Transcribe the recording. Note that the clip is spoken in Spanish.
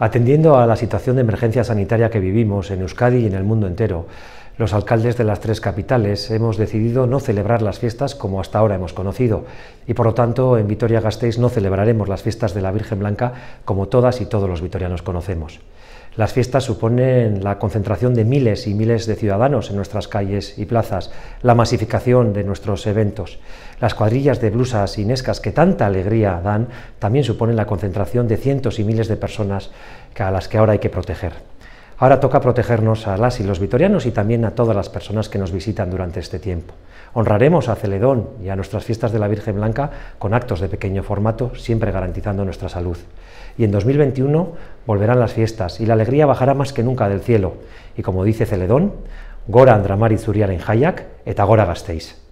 Atendiendo a la situación de emergencia sanitaria que vivimos en Euskadi y en el mundo entero, los alcaldes de las tres capitales hemos decidido no celebrar las fiestas como hasta ahora hemos conocido y por lo tanto en Vitoria-Gasteiz no celebraremos las fiestas de la Virgen Blanca como todas y todos los vitorianos conocemos. Las fiestas suponen la concentración de miles y miles de ciudadanos en nuestras calles y plazas, la masificación de nuestros eventos. Las cuadrillas de blusas inescas que tanta alegría dan también suponen la concentración de cientos y miles de personas a las que ahora hay que proteger. Ahora toca protegernos a las y los vitorianos y también a todas las personas que nos visitan durante este tiempo. Honraremos a Celedón y a nuestras fiestas de la Virgen Blanca con actos de pequeño formato, siempre garantizando nuestra salud. Y en 2021 volverán las fiestas y la alegría bajará más que nunca del cielo. Y como dice Celedón, Gora Zuriar en Hayak, et agora gastéis.